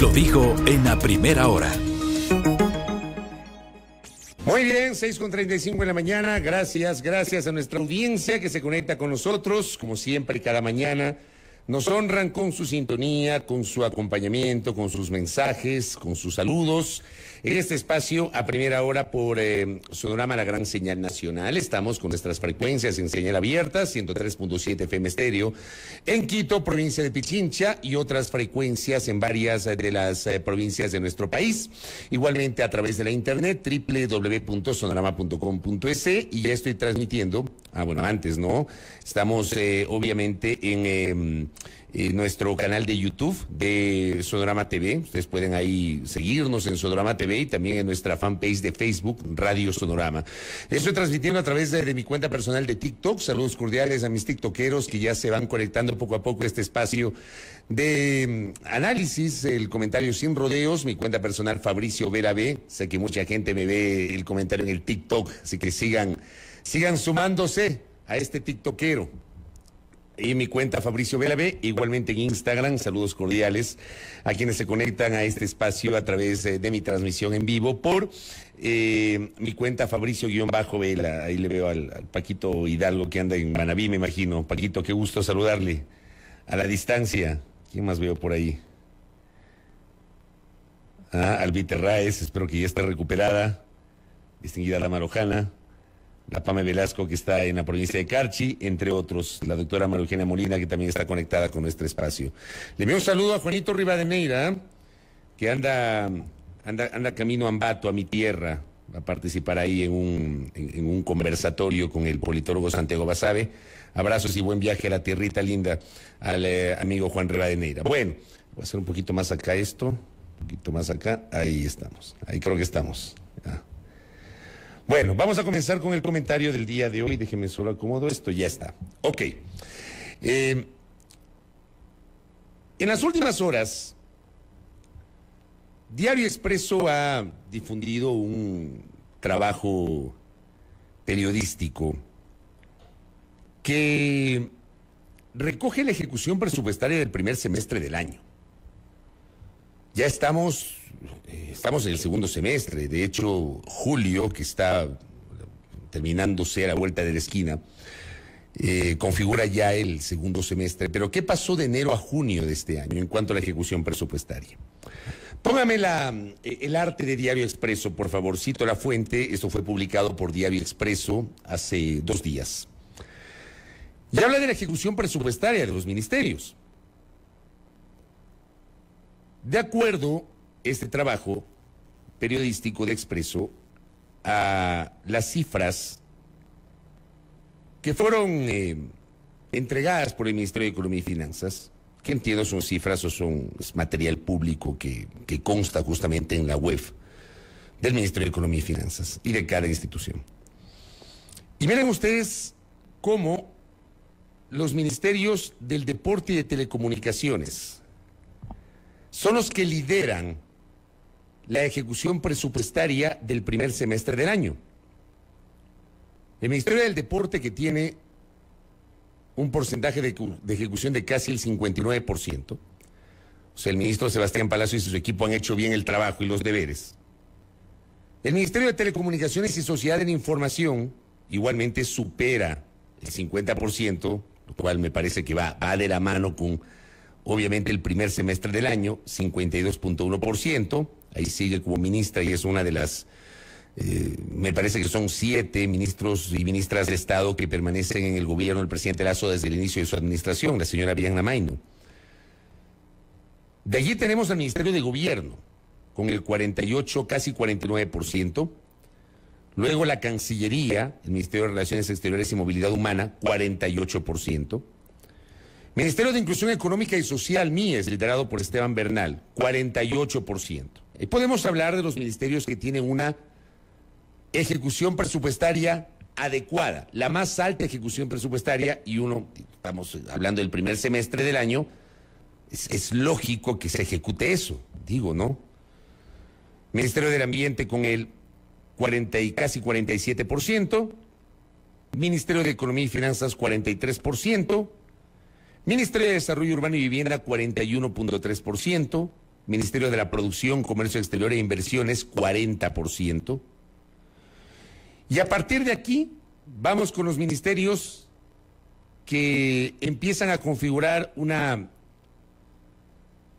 Lo dijo en la primera hora. Muy bien, 6 con 35 en la mañana. Gracias, gracias a nuestra audiencia que se conecta con nosotros, como siempre, cada mañana. Nos honran con su sintonía, con su acompañamiento, con sus mensajes, con sus saludos. En este espacio, a primera hora por eh, Sonorama La Gran Señal Nacional, estamos con nuestras frecuencias en señal abierta, 103.7 FM estéreo, en Quito, provincia de Pichincha y otras frecuencias en varias eh, de las eh, provincias de nuestro país. Igualmente a través de la internet, www.sonorama.com.es e, y ya estoy transmitiendo, ah bueno, antes, ¿no? Estamos obviamente en em, eh, nuestro canal de YouTube de Sonorama TV. Ustedes pueden ahí seguirnos en Sonorama TV y también en nuestra fanpage de Facebook, Radio Sonorama. Estoy transmitiendo a través de, mi cuenta personal de TikTok. Saludos cordiales a mis TikTokeros que ya se van conectando poco a poco este espacio de mm, análisis, el comentario sin rodeos, mi cuenta personal Fabricio Vera B. Sé que mucha gente me ve el comentario en el TikTok, así que sigan, sigan sumándose a este TikTokero. Y mi cuenta Fabricio Vela B, igualmente en Instagram, saludos cordiales a quienes se conectan a este espacio a través eh, de, mi transmisión en vivo por eh, mi cuenta Fabricio-Vela. Ahí le veo al, Paquito Hidalgo que anda en Manaví, me imagino. Paquito, qué gusto saludarle a la distancia. ¿Quién más veo por ahí? Ah, Albiterraes, espero que ya esté recuperada. Distinguida la Lojana la Pame Velasco, que está en la provincia de Carchi, entre otros, la doctora María Molina, que también está conectada con nuestro espacio. Le envío un saludo a Juanito Rivadeneira, que anda, anda, camino a Ambato, a mi tierra, a participar ahí en un, conversatorio con el politólogo Santiago Basabe. Abrazos y buen viaje a la tierrita linda al eh, amigo Juan Rivadeneira. Bueno, voy a hacer un poquito más acá esto, un poquito más acá, ahí estamos, ahí creo que estamos. Bueno, vamos a comenzar con el comentario del día de hoy. Déjeme solo acomodo esto, ya está. Ok. Eh, en las últimas horas, Diario Expreso ha difundido un trabajo periodístico que recoge la ejecución presupuestaria del primer semestre del año. Ya estamos, eh, estamos en el segundo semestre, de hecho, julio, que está terminándose a la vuelta de la esquina, eh, configura ya el segundo semestre. Pero, ¿qué pasó de enero a junio de este año en cuanto a la ejecución presupuestaria? Póngame la, eh, el arte de Diario Expreso, por favor. Cito la fuente. Esto fue publicado por Diario Expreso hace dos días. Y habla de la ejecución presupuestaria de los ministerios. De acuerdo, este trabajo periodístico de Expreso a las cifras que fueron eh, entregadas por el Ministerio de Economía y Finanzas, que entiendo son cifras o son material público que, que consta justamente en la web del Ministerio de Economía y Finanzas y de cada institución. Y miren ustedes cómo los ministerios del deporte y de telecomunicaciones, son los que lideran la ejecución presupuestaria del primer semestre del año. El Ministerio del Deporte que tiene un porcentaje de, ejecución de casi el 59%. O sea, el ministro Sebastián Palacio y su equipo han hecho bien el trabajo y los deberes. El Ministerio de Telecomunicaciones y Sociedad de la Información igualmente supera el 50%, lo cual me parece que va de la mano con obviamente el primer semestre del año, 52.1%. Ahí sigue como ministra y es una de las, eh, me parece que son siete ministros y ministras de Estado que permanecen en el gobierno del presidente Lazo desde el inicio de su administración, la señora Bianna Maino. De allí tenemos al Ministerio de Gobierno, con el 48, casi 49%. Luego la Cancillería, el Ministerio de Relaciones Exteriores y Movilidad Humana, 48%. Ministerio de Inclusión Económica y Social, MIES, liderado por Esteban Bernal, 48%. Y eh, podemos hablar de los ministerios que tienen una ejecución presupuestaria adecuada, la más alta ejecución presupuestaria, y uno, estamos hablando del primer semestre del año, es, lógico que se ejecute eso, digo, ¿no? Ministerio del Ambiente con el 40 y casi 47%, Ministerio de Economía y Finanzas 43%, Ministerio de Desarrollo Urbano y Vivienda 41.3%, Ministerio de la Producción, Comercio Exterior e Inversiones 40%. Y a partir de aquí vamos con los ministerios que empiezan a configurar una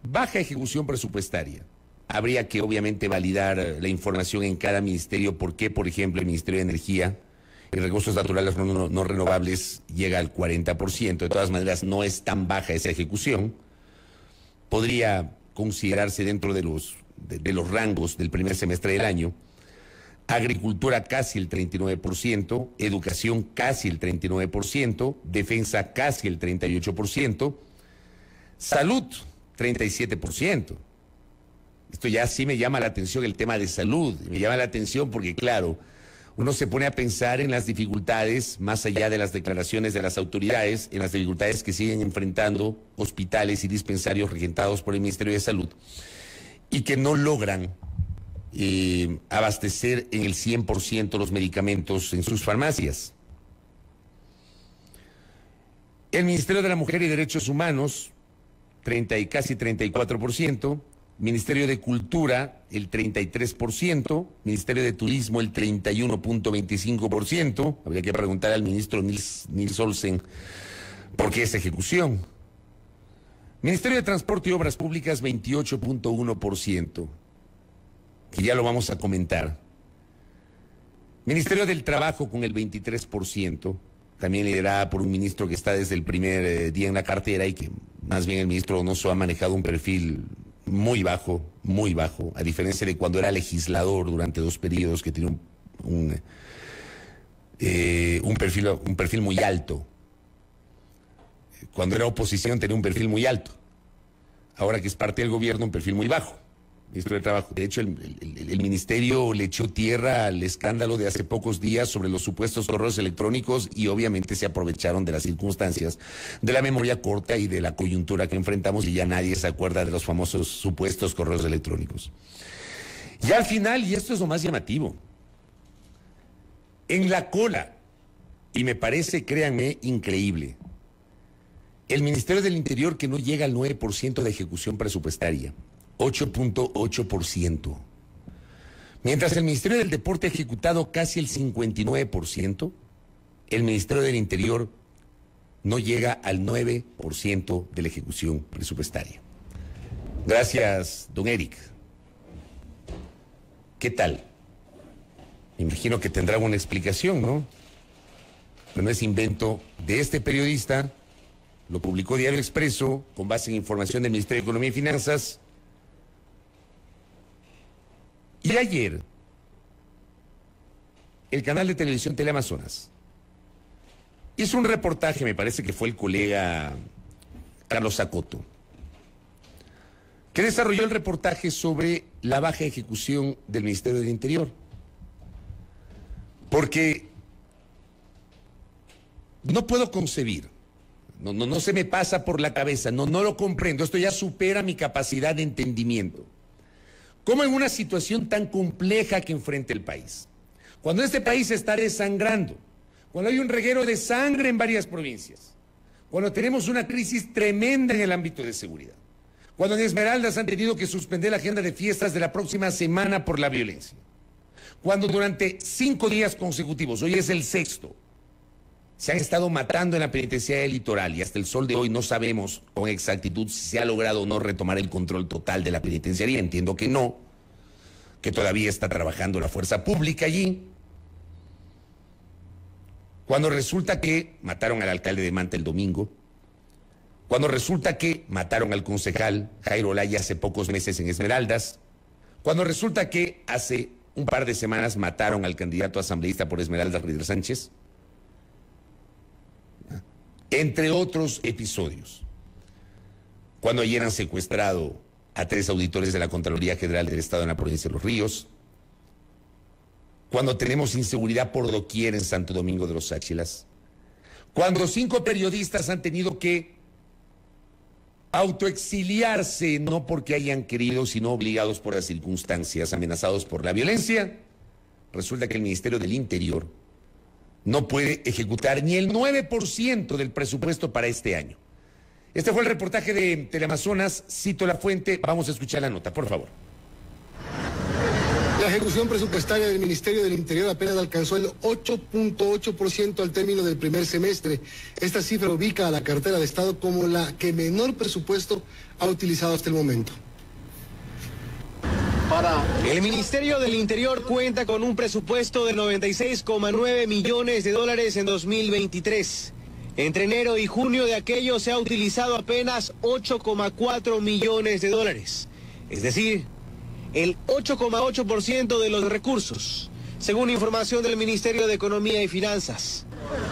baja ejecución presupuestaria. Habría que obviamente validar la información en cada ministerio, porque por ejemplo el Ministerio de Energía y recursos naturales no, renovables llega al 40%, de todas maneras no es tan baja esa ejecución, podría considerarse dentro de los, de los rangos del primer semestre del año, agricultura casi el 39%, educación casi el 39%, defensa casi el 38%, salud 37%. Esto ya sí me llama la atención el tema de salud, me llama la atención porque claro, uno se pone a pensar en las dificultades, más allá de las declaraciones de las autoridades, en las dificultades que siguen enfrentando hospitales y dispensarios regentados por el Ministerio de Salud y que no logran eh, abastecer en el 100% los medicamentos en sus farmacias. El Ministerio de la Mujer y Derechos Humanos, 30 y casi 34%, Ministerio de Cultura el 33%, Ministerio de Turismo el 31.25%, habría que preguntar al ministro Nils, Olsen por qué esa ejecución. Ministerio de Transporte y Obras Públicas 28.1%, que ya lo vamos a comentar. Ministerio del Trabajo con el 23%, también liderada por un ministro que está desde el primer eh, día en la cartera y que más bien el ministro no ha manejado un perfil muy bajo, muy bajo, a diferencia de cuando era legislador durante dos periodos que tiene un, eh, un, perfil, un perfil muy alto. Cuando era oposición tenía un perfil muy alto. Ahora que es parte del gobierno, un perfil muy bajo de Trabajo. De hecho, el, el, ministerio le echó tierra al escándalo de hace pocos días sobre los supuestos correos electrónicos y obviamente se aprovecharon de las circunstancias de la memoria corta y de la coyuntura que enfrentamos y ya nadie se acuerda de los famosos supuestos correos electrónicos. Y al final, y esto es lo más llamativo, en la cola, y me parece, créanme, increíble, el Ministerio del Interior que no llega al 9% de ejecución presupuestaria. 8.8%. Mientras el Ministerio del Deporte ha ejecutado casi el 59%, el Ministerio del Interior no llega al 9% de la ejecución presupuestaria. Gracias, don Eric. ¿Qué tal? imagino que tendrá una explicación, ¿no? Pero no es invento de este periodista, lo publicó Diario Expreso con base en información del Ministerio de Economía y Finanzas y ayer, el canal de televisión Teleamazonas hizo un reportaje, me parece que fue el colega Carlos Sacoto, que desarrolló el reportaje sobre la baja ejecución del Ministerio del Interior. Porque no puedo concebir, no, no, no se me pasa por la cabeza, no, no lo comprendo, esto ya supera mi capacidad de entendimiento ¿Cómo en una situación tan compleja que enfrenta el país? Cuando este país está desangrando, cuando hay un reguero de sangre en varias provincias, cuando tenemos una crisis tremenda en el ámbito de seguridad, cuando en Esmeraldas han tenido que suspender la agenda de fiestas de la próxima semana por la violencia, cuando durante cinco días consecutivos, hoy es el sexto, se han estado matando en la penitenciaria del litoral y hasta el sol de hoy no sabemos con exactitud si se ha logrado o no retomar el control total de la penitenciaría. Entiendo que no, que todavía está trabajando la fuerza pública allí. Cuando resulta que mataron al alcalde de Manta el domingo, cuando resulta que mataron al concejal Jairo Laya hace pocos meses en Esmeraldas, cuando resulta que hace un par de semanas mataron al candidato asambleísta por Esmeraldas, Ríder Sánchez, entre otros episodios. Cuando ayer han secuestrado a tres auditores de la Contraloría General del Estado en la provincia de Los Ríos, cuando tenemos inseguridad por doquier en Santo Domingo de los Áchilas, cuando cinco periodistas han tenido que autoexiliarse, no porque hayan querido, sino obligados por las circunstancias, amenazados por la violencia, resulta que el Ministerio del Interior no puede ejecutar ni el 9% del presupuesto para este año. Este fue el reportaje de Teleamazonas, cito la fuente, vamos a escuchar la nota, por favor. La ejecución presupuestaria del Ministerio del Interior apenas alcanzó el 8.8% al término del primer semestre. Esta cifra ubica a la cartera de Estado como la que menor presupuesto ha utilizado hasta el momento. El Ministerio del Interior cuenta con un presupuesto de 96,9 millones de dólares en 2023. Entre enero y junio de aquello se ha utilizado apenas 8,4 millones de dólares, es decir, el 8,8% de los recursos, según información del Ministerio de Economía y Finanzas.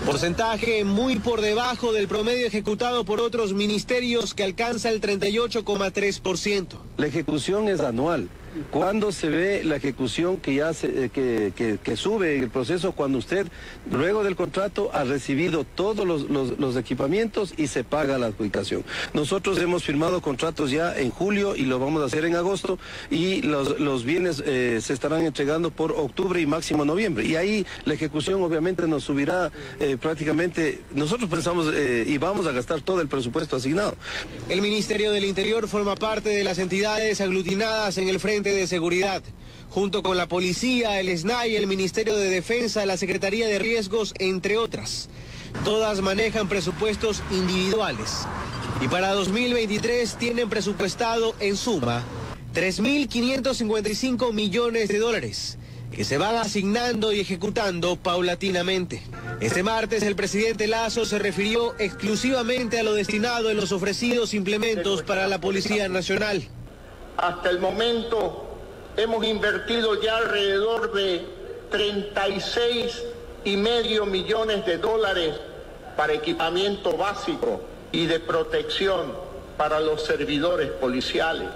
Porcentaje muy por debajo del promedio ejecutado por otros ministerios que alcanza el 38,3%. La ejecución es anual, cuando se ve la ejecución que ya eh, que, sube el proceso? Cuando usted, luego del contrato, ha recibido todos los, equipamientos y se paga la adjudicación. Nosotros hemos firmado contratos ya en julio y lo vamos a hacer en agosto y los, bienes eh, se estarán entregando por octubre y máximo noviembre. Y ahí la ejecución obviamente nos subirá eh, prácticamente, nosotros pensamos y vamos a gastar todo el presupuesto asignado. El Ministerio del Interior forma parte de las entidades aglutinadas en el frente de seguridad. Junto con la policía, el SNAI, el Ministerio de Defensa, la Secretaría de Riesgos, entre otras. Todas manejan presupuestos individuales. Y para 2023 tienen presupuestado en suma 3.555 millones de dólares que se van asignando y ejecutando paulatinamente. Este martes el presidente Lazo se refirió exclusivamente a lo destinado en los ofrecidos implementos para la Policía Nacional. Hasta el momento hemos invertido ya alrededor de 36 y medio millones de dólares para equipamiento básico y de protección para los servidores policiales.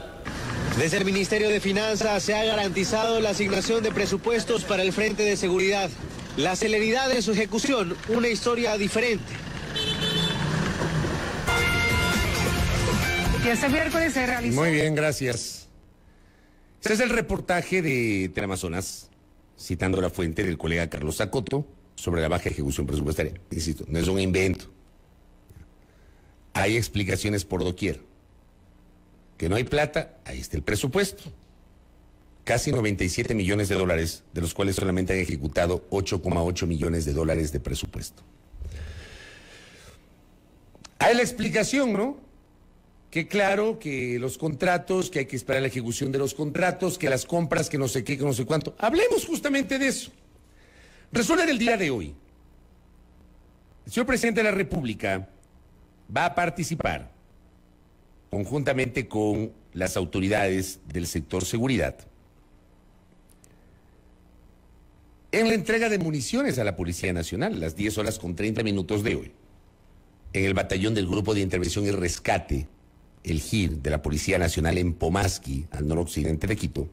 Desde el Ministerio de Finanzas se ha garantizado la asignación de presupuestos para el Frente de Seguridad. La celeridad de su ejecución, una historia diferente Este Muy bien, gracias. Este es el reportaje de Amazonas citando la fuente del colega Carlos Acoto sobre la baja ejecución presupuestaria. Insisto, no es un invento. Hay explicaciones por doquier. Que no hay plata, ahí está el presupuesto. Casi 97 millones de dólares, de los cuales solamente han ejecutado 8,8 millones de dólares de presupuesto. Hay la explicación, ¿no? que claro, que los contratos, que hay que esperar la ejecución de los contratos, que las compras, que no sé qué, que no sé cuánto. Hablemos justamente de eso. Resuelve el día de hoy, el señor presidente de la República va a participar conjuntamente con las autoridades del sector seguridad en la entrega de municiones a la Policía Nacional, las 10 horas con 30 minutos de hoy, en el batallón del Grupo de Intervención y Rescate el GIR de la Policía Nacional en Pomasqui, al noroccidente de Quito,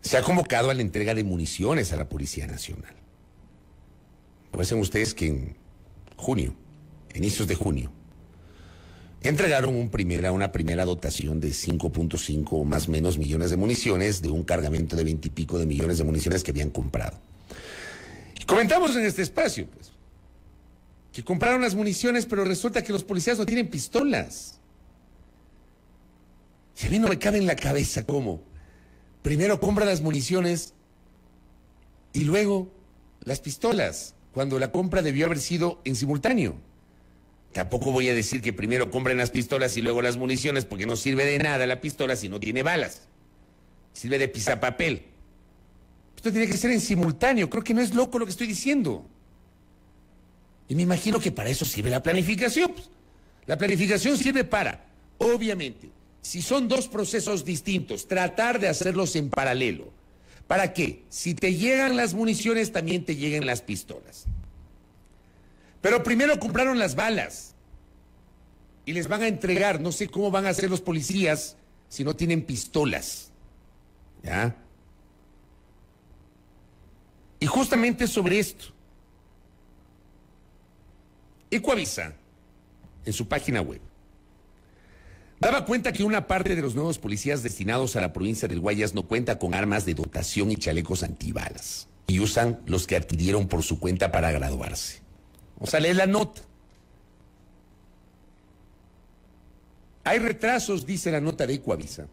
se ha convocado a la entrega de municiones a la Policía Nacional. Parecen ustedes que en junio, inicios de junio, entregaron una primera dotación de 5.5 más menos millones de municiones de un cargamento de 20 y pico de millones de municiones que habían comprado. Y comentamos en este espacio, pues, que compraron las municiones, pero resulta que los policías no tienen pistolas. Si a mí no me cabe en la cabeza cómo. Primero compra las municiones y luego las pistolas, cuando la compra debió haber sido en simultáneo. Tampoco voy a decir que primero compren las pistolas y luego las municiones, porque no sirve de nada la pistola si no tiene balas. Sirve de pisapapel. Esto tiene que ser en simultáneo. Creo que no es loco lo que estoy diciendo. Y me imagino que para eso sirve la planificación. La planificación sirve para, obviamente, si son dos procesos distintos, tratar de hacerlos en paralelo. ¿Para qué? Si te llegan las municiones, también te lleguen las pistolas. Pero primero compraron las balas y les van a entregar, no sé cómo van a hacer los policías si no tienen pistolas. ¿Ya? Y justamente sobre esto, Ecoavisa, en su página web, Daba cuenta que una parte de los nuevos policías destinados a la provincia del Guayas no cuenta con armas de dotación y chalecos antibalas y usan los que adquirieron por su cuenta para graduarse. O sea, lee la nota. Hay retrasos, dice la nota de Ecuavisa.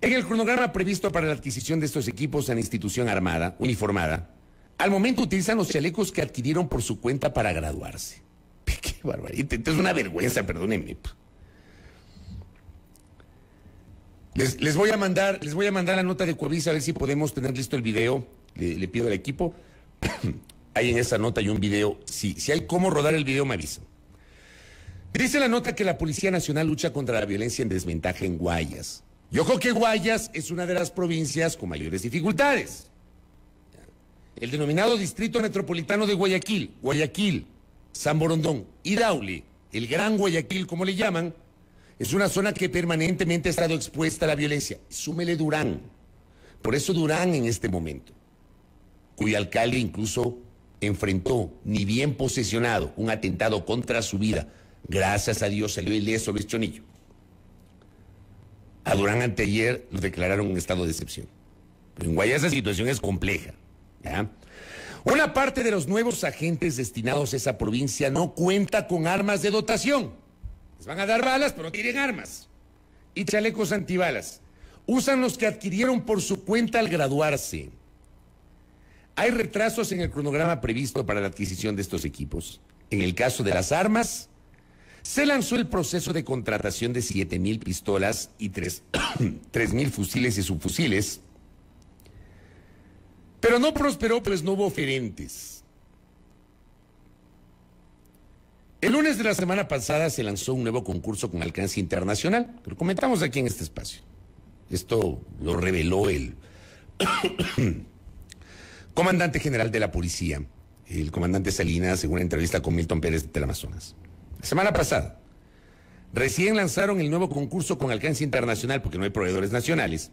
En el cronograma previsto para la adquisición de estos equipos en la institución armada, uniformada, al momento utilizan los chalecos que adquirieron por su cuenta para graduarse. Qué barbaridad. Es una vergüenza, perdónenme. Les, voy a mandar, les voy a mandar la nota de Coavisa a ver si podemos tener listo el video. Le, pido al equipo. hay en esa nota hay un video. Si, hay cómo rodar el video, me avisan. Dice la nota que la Policía Nacional lucha contra la violencia en desventaja en Guayas. Yo ojo que Guayas es una de las provincias con mayores dificultades. El denominado Distrito Metropolitano de Guayaquil, Guayaquil, San Borondón y Daule, el Gran Guayaquil como le llaman, es una zona que permanentemente ha estado expuesta a la violencia. Súmele Durán. Por eso Durán en este momento, cuyo alcalde incluso enfrentó, ni bien posesionado, un atentado contra su vida. Gracias a Dios salió ileso Luis Chonillo. A Durán anteayer lo declararon en estado de excepción. en Guayas la situación es compleja. Una parte de los nuevos agentes destinados a esa provincia no cuenta con armas de dotación van a dar balas, pero tienen armas y chalecos antibalas. Usan los que adquirieron por su cuenta al graduarse. Hay retrasos en el cronograma previsto para la adquisición de estos equipos. En el caso de las armas, se lanzó el proceso de contratación de mil pistolas y 3.000 fusiles y subfusiles, pero no prosperó pues no hubo oferentes. El lunes de la semana pasada se lanzó un nuevo concurso con alcance internacional, lo comentamos aquí en este espacio. Esto lo reveló el comandante general de la policía, el comandante Salinas, según una entrevista con Milton Pérez de Amazonas. La semana pasada, recién lanzaron el nuevo concurso con alcance internacional, porque no hay proveedores nacionales,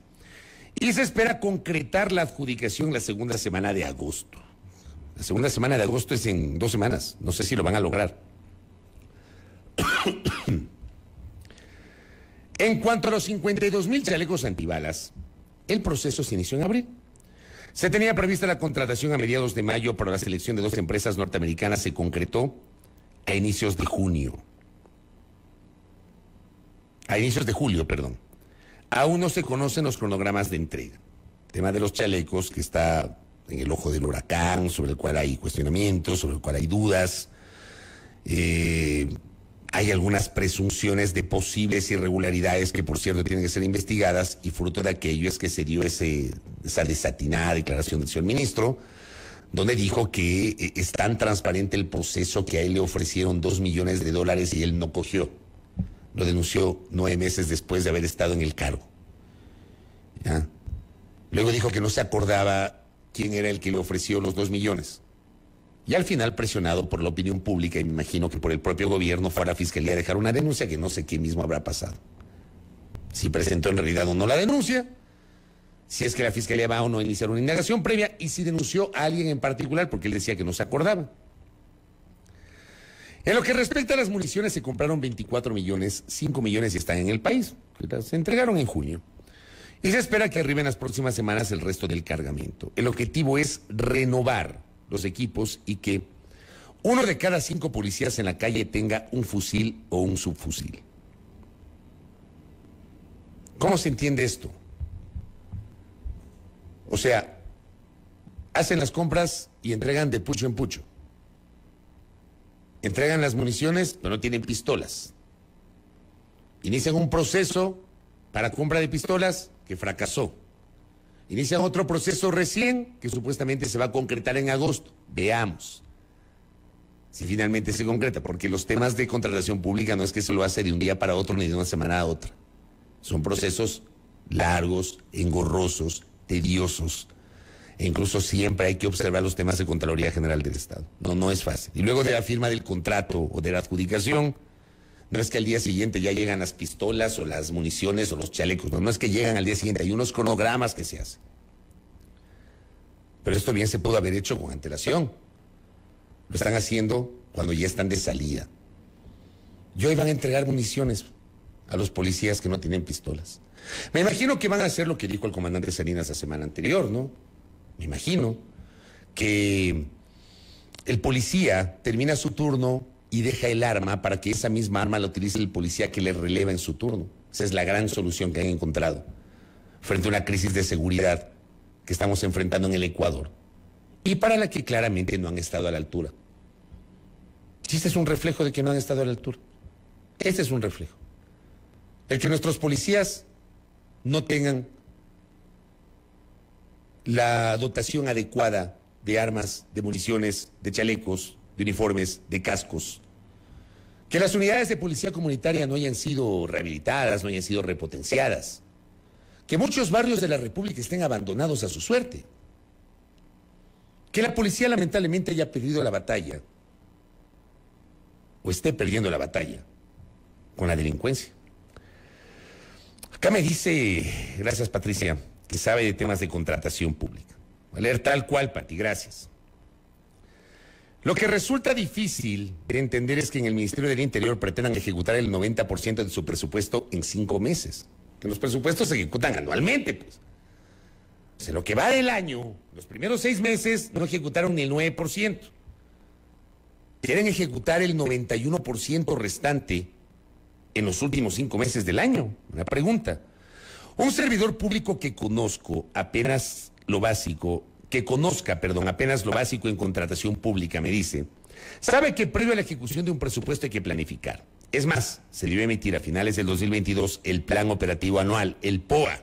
y se espera concretar la adjudicación la segunda semana de agosto. La segunda semana de agosto es en dos semanas, no sé si lo van a lograr. en cuanto a los 52 mil chalecos antibalas, el proceso se inició en abril. Se tenía prevista la contratación a mediados de mayo, pero la selección de dos empresas norteamericanas se concretó a inicios de junio. A inicios de julio, perdón. Aún no se conocen los cronogramas de entrega. El tema de los chalecos que está en el ojo del huracán, sobre el cual hay cuestionamientos, sobre el cual hay dudas. Eh, hay algunas presunciones de posibles irregularidades que, por cierto, tienen que ser investigadas y fruto de aquello es que se dio ese, esa desatinada declaración del señor ministro, donde dijo que eh, es tan transparente el proceso que a él le ofrecieron dos millones de dólares y él no cogió. Lo denunció nueve meses después de haber estado en el cargo. Luego dijo que no se acordaba quién era el que le ofreció los dos millones. Y al final, presionado por la opinión pública y me imagino que por el propio gobierno, fue a la fiscalía a dejar una denuncia que no sé qué mismo habrá pasado. Si presentó en realidad o no la denuncia, si es que la fiscalía va o no a iniciar una indagación previa y si denunció a alguien en particular porque él decía que no se acordaba. En lo que respecta a las municiones, se compraron 24 millones, 5 millones y están en el país. Se entregaron en junio. Y se espera que arriben las próximas semanas el resto del cargamento. El objetivo es renovar los equipos y que uno de cada cinco policías en la calle tenga un fusil o un subfusil. ¿Cómo se entiende esto? O sea, hacen las compras y entregan de pucho en pucho. Entregan las municiones, pero no tienen pistolas. Inician un proceso para compra de pistolas que fracasó. Inicia otro proceso recién que supuestamente se va a concretar en agosto. Veamos si finalmente se concreta, porque los temas de contratación pública no es que se lo hace de un día para otro ni de una semana a otra. Son procesos largos, engorrosos, tediosos. E incluso siempre hay que observar los temas de Contraloría General del Estado. No, no es fácil. Y luego de la firma del contrato o de la adjudicación, no es que al día siguiente ya llegan las pistolas o las municiones o los chalecos. No, no es que llegan al día siguiente. Hay unos cronogramas que se hacen. Pero esto bien se pudo haber hecho con antelación. Lo están haciendo cuando ya están de salida. Yo hoy van a entregar municiones a los policías que no tienen pistolas. Me imagino que van a hacer lo que dijo el comandante Salinas la semana anterior, ¿no? Me imagino que el policía termina su turno y deja el arma para que esa misma arma la utilice el policía que le releva en su turno. Esa es la gran solución que han encontrado frente a una crisis de seguridad que estamos enfrentando en el Ecuador y para la que claramente no han estado a la altura. este es un reflejo de que no han estado a la altura. Este es un reflejo. El que nuestros policías no tengan la dotación adecuada de armas, de municiones, de chalecos, de uniformes, de cascos. Que las unidades de policía comunitaria no hayan sido rehabilitadas, no hayan sido repotenciadas. Que muchos barrios de la República estén abandonados a su suerte. Que la policía lamentablemente haya perdido la batalla o esté perdiendo la batalla con la delincuencia. Acá me dice, gracias Patricia, que sabe de temas de contratación pública. Voy a leer tal cual, Pati, gracias. Lo que resulta difícil de entender es que en el Ministerio del Interior pretendan ejecutar el 90% de su presupuesto en cinco meses. Que los presupuestos se ejecutan anualmente, pues. lo que va del año, los primeros seis meses no ejecutaron ni el 9%. Quieren ejecutar el 91% restante en los últimos cinco meses del año. Una pregunta. Un servidor público que conozco apenas lo básico que conozca, perdón, apenas lo básico en contratación pública, me dice, sabe que previo a la ejecución de un presupuesto hay que planificar. Es más, se debe emitir a finales del 2022 el Plan Operativo Anual, el POA.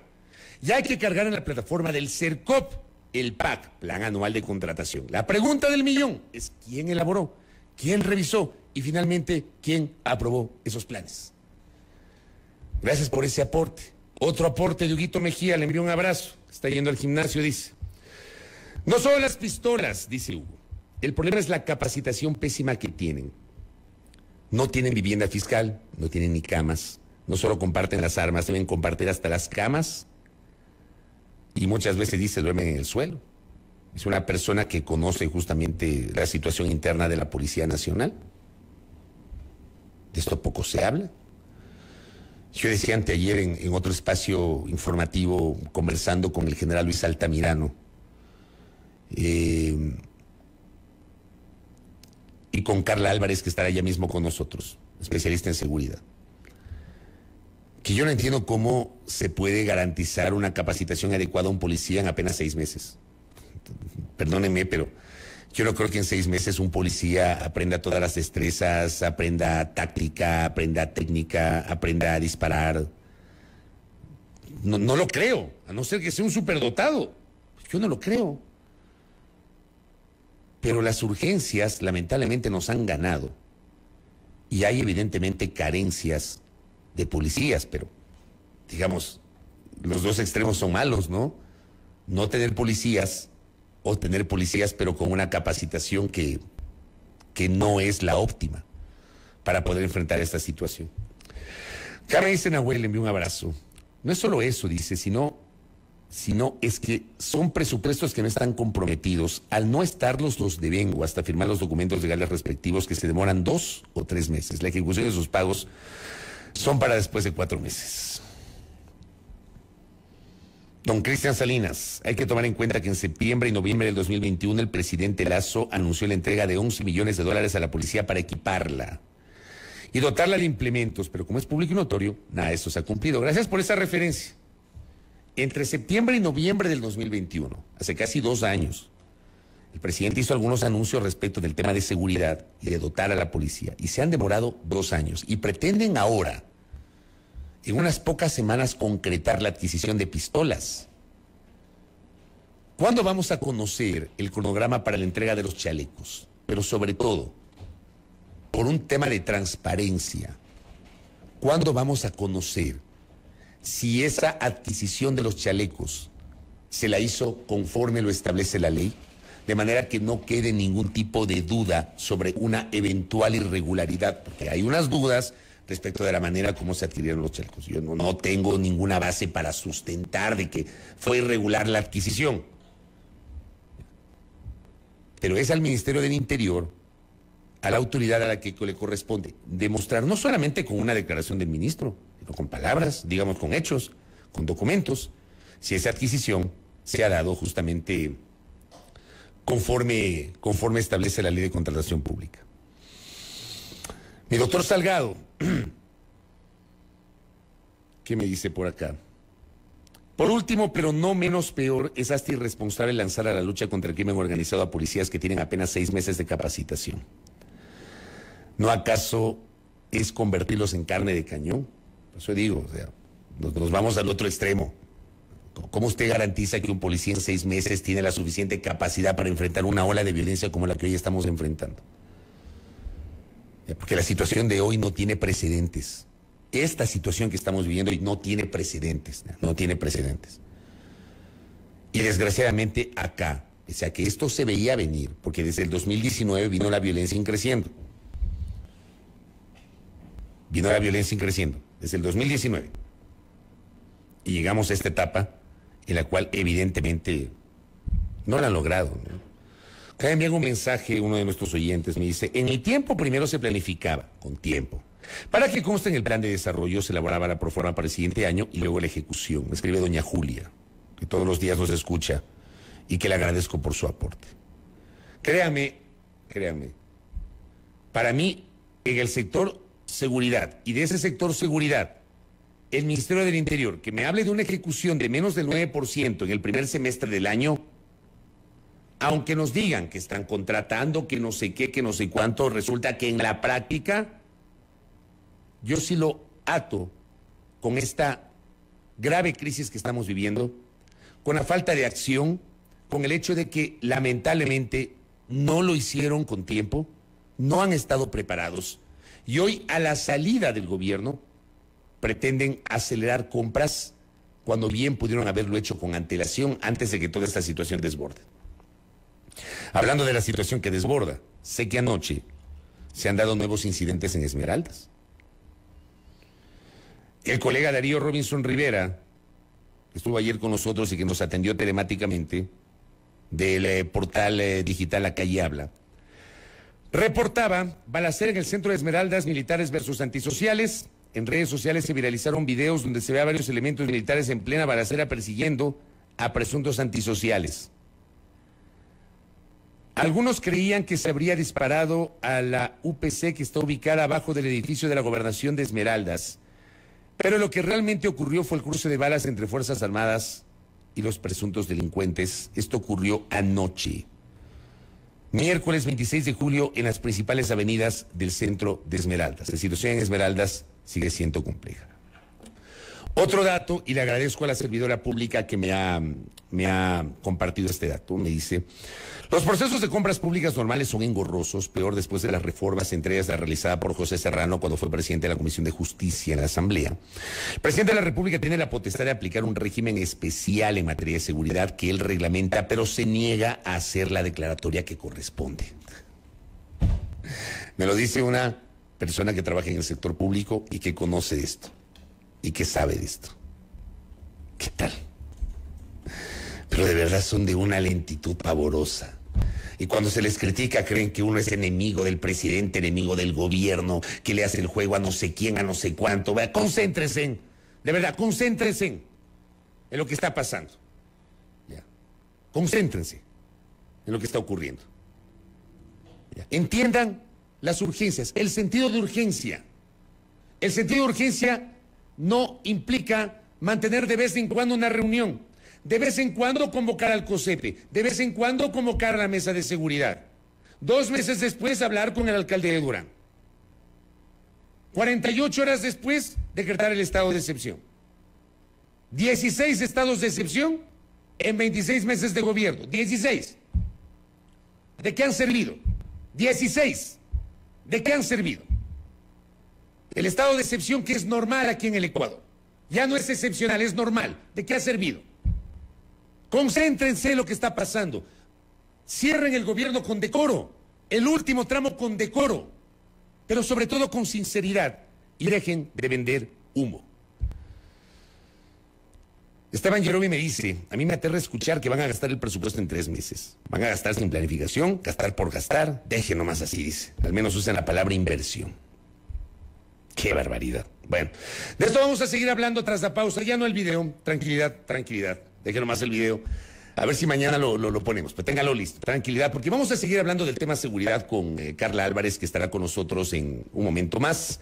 Ya hay que cargar en la plataforma del CERCOP el PAC, Plan Anual de Contratación. La pregunta del millón es quién elaboró, quién revisó y finalmente quién aprobó esos planes. Gracias por ese aporte. Otro aporte de Huguito Mejía, le envío un abrazo. Está yendo al gimnasio, dice. No son las pistolas, dice Hugo. El problema es la capacitación pésima que tienen. No tienen vivienda fiscal, no tienen ni camas. No solo comparten las armas, deben compartir hasta las camas. Y muchas veces dice, duermen en el suelo. Es una persona que conoce justamente la situación interna de la Policía Nacional. De esto poco se habla. Yo decía anteayer en, en otro espacio informativo, conversando con el general Luis Altamirano, eh, y con Carla Álvarez, que estará ya mismo con nosotros, especialista en seguridad. Que yo no entiendo cómo se puede garantizar una capacitación adecuada a un policía en apenas seis meses. Perdónenme, pero yo no creo que en seis meses un policía aprenda todas las destrezas, aprenda táctica, aprenda técnica, aprenda a disparar. no, lo creo, a no ser que sea un superdotado. Yo no lo creo. Pero las urgencias lamentablemente nos han ganado. Y hay evidentemente carencias de policías, pero digamos, los dos extremos son malos, ¿no? No tener policías o tener policías pero con una capacitación que, que no es la óptima para poder enfrentar esta situación. Carmen dice Nahuel, le envío un abrazo. No es solo eso, dice, sino sino es que son presupuestos que no están comprometidos. Al no estarlos, los de vengo hasta firmar los documentos legales respectivos que se demoran dos o tres meses. La ejecución de sus pagos son para después de cuatro meses. Don Cristian Salinas, hay que tomar en cuenta que en septiembre y noviembre del 2021 el presidente Lazo anunció la entrega de 11 millones de dólares a la policía para equiparla y dotarla de implementos, pero como es público y notorio, nada de eso se ha cumplido. Gracias por esa referencia. Entre septiembre y noviembre del 2021, hace casi dos años, el presidente hizo algunos anuncios respecto del tema de seguridad y de dotar a la policía, y se han demorado dos años, y pretenden ahora, en unas pocas semanas, concretar la adquisición de pistolas. ¿Cuándo vamos a conocer el cronograma para la entrega de los chalecos? Pero sobre todo, por un tema de transparencia, ¿cuándo vamos a conocer si esa adquisición de los chalecos se la hizo conforme lo establece la ley, de manera que no quede ningún tipo de duda sobre una eventual irregularidad, porque hay unas dudas respecto de la manera como se adquirieron los chalecos. Yo no, no tengo ninguna base para sustentar de que fue irregular la adquisición. Pero es al Ministerio del Interior, a la autoridad a la que le corresponde, demostrar no solamente con una declaración del ministro, con palabras, digamos con hechos, con documentos, si esa adquisición se ha dado justamente conforme, conforme establece la ley de contratación pública. Mi doctor Salgado, ¿qué me dice por acá? Por último, pero no menos peor, es hasta irresponsable lanzar a la lucha contra el crimen organizado a policías que tienen apenas seis meses de capacitación. ¿No acaso es convertirlos en carne de cañón? Eso digo, o sea, nos, vamos al otro extremo. ¿Cómo usted garantiza que un policía en seis meses tiene la suficiente capacidad para enfrentar una ola de violencia como la que hoy estamos enfrentando? Porque la situación de hoy no tiene precedentes. Esta situación que estamos viviendo hoy no tiene precedentes, no tiene precedentes. Y desgraciadamente acá, o sea que esto se veía venir, porque desde el 2019 vino la violencia increciendo. Vino la violencia increciendo desde el 2019. Y llegamos a esta etapa en la cual evidentemente no la han logrado. Cada hago un mensaje, uno de nuestros oyentes me dice, en el tiempo primero se planificaba, con tiempo. Para que conste en el plan de desarrollo se elaboraba la proforma para el siguiente año y luego la ejecución. escribe doña Julia, que todos los días nos escucha y que le agradezco por su aporte. Créame, créame, para mí en el sector seguridad y de ese sector seguridad, el Ministerio del Interior, que me hable de una ejecución de menos del 9% en el primer semestre del año, aunque nos digan que están contratando, que no sé qué, que no sé cuánto, resulta que en la práctica yo sí lo ato con esta grave crisis que estamos viviendo, con la falta de acción, con el hecho de que lamentablemente no lo hicieron con tiempo, no han estado preparados y hoy, a la salida del gobierno, pretenden acelerar compras cuando bien pudieron haberlo hecho con antelación antes de que toda esta situación desborde. Hablando de la situación que desborda, sé que anoche se han dado nuevos incidentes en Esmeraldas. El colega Darío Robinson Rivera, que estuvo ayer con nosotros y que nos atendió telemáticamente del eh, portal eh, digital La Calle Habla, Reportaba balacer en el centro de Esmeraldas, militares versus antisociales. En redes sociales se viralizaron videos donde se ve a varios elementos militares en plena balacera persiguiendo a presuntos antisociales. Algunos creían que se habría disparado a la UPC que está ubicada abajo del edificio de la gobernación de Esmeraldas. Pero lo que realmente ocurrió fue el cruce de balas entre Fuerzas Armadas y los presuntos delincuentes. Esto ocurrió anoche miércoles 26 de julio en las principales avenidas del centro de Esmeraldas. La situación en Esmeraldas sigue siendo compleja. Otro dato, y le agradezco a la servidora pública que me ha, me ha compartido este dato, me dice, los procesos de compras públicas normales son engorrosos, peor después de las reformas, entre ellas la realizada por José Serrano cuando fue presidente de la Comisión de Justicia en la Asamblea. El presidente de la República tiene la potestad de aplicar un régimen especial en materia de seguridad que él reglamenta, pero se niega a hacer la declaratoria que corresponde. Me lo dice una persona que trabaja en el sector público y que conoce esto y qué sabe de esto. ¿Qué tal? Pero de verdad son de una lentitud pavorosa. Y cuando se les critica creen que uno es enemigo del presidente, enemigo del gobierno, que le hace el juego a no sé quién, a no sé cuánto. Vea, concéntrense, de verdad, concéntrense en lo que está pasando. Concéntrense en lo que está ocurriendo. Entiendan las urgencias, el sentido de urgencia. El sentido de urgencia no implica mantener de vez en cuando una reunión, de vez en cuando convocar al COSEPE, de vez en cuando convocar a la mesa de seguridad. Dos meses después hablar con el alcalde de Durán. 48 horas después decretar el estado de excepción. 16 estados de excepción en 26 meses de gobierno. 16. ¿De qué han servido? 16. ¿De qué han servido? El estado de excepción que es normal aquí en el Ecuador. Ya no es excepcional, es normal. ¿De qué ha servido? Concéntrense en lo que está pasando. Cierren el gobierno con decoro, el último tramo con decoro, pero sobre todo con sinceridad y dejen de vender humo. Esteban Jerome me dice, a mí me aterra escuchar que van a gastar el presupuesto en tres meses. Van a gastar sin planificación, gastar por gastar, dejen nomás así, dice. Al menos usen la palabra inversión. Qué barbaridad. Bueno, de esto vamos a seguir hablando tras la pausa. Ya no el video. Tranquilidad, tranquilidad. Déjenlo más el video. A ver si mañana lo, ponemos. Pero téngalo listo. Tranquilidad, porque vamos a seguir hablando del tema seguridad con eh, Carla Álvarez, que estará con nosotros en un momento más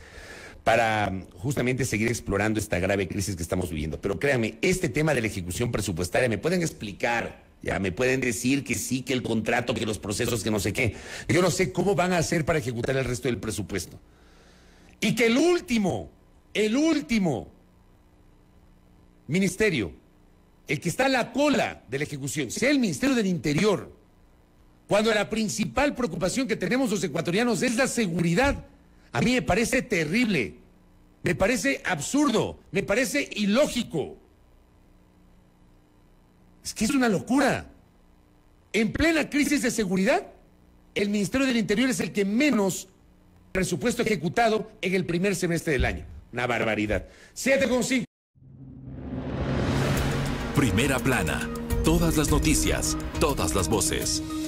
para mm, justamente seguir explorando esta grave crisis que estamos viviendo. Pero créanme, este tema de la ejecución presupuestaria, ¿me pueden explicar? Ya me pueden decir que sí, que el contrato, que los procesos, que no sé qué. Yo no sé cómo van a hacer para ejecutar el resto del presupuesto. Y que el último, el último ministerio, el que está a la cola de la ejecución, sea el Ministerio del Interior, cuando la principal preocupación que tenemos los ecuatorianos es la seguridad, a mí me parece terrible, me parece absurdo, me parece ilógico. Es que es una locura. En plena crisis de seguridad, el Ministerio del Interior es el que menos presupuesto ejecutado en el primer semestre del año. Una barbaridad. 7,5. Primera plana. Todas las noticias, todas las voces.